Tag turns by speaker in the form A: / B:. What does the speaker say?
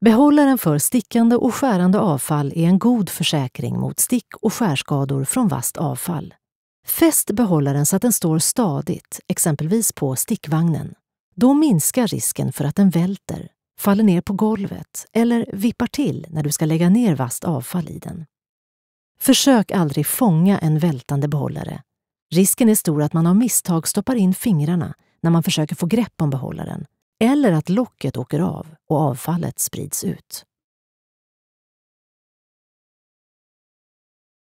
A: Behållaren för stickande och skärande avfall är en god försäkring mot stick och skärskador från vasst avfall. Fäst behållaren så att den står stadigt, exempelvis på stickvagnen. Då minskar risken för att den välter, faller ner på golvet eller vippar till när du ska lägga ner vasst avfall i den. Försök aldrig fånga en vältande behållare. Risken är stor att man av misstag stoppar in fingrarna när man försöker få grepp om behållaren eller att locket åker av och avfallet sprids ut.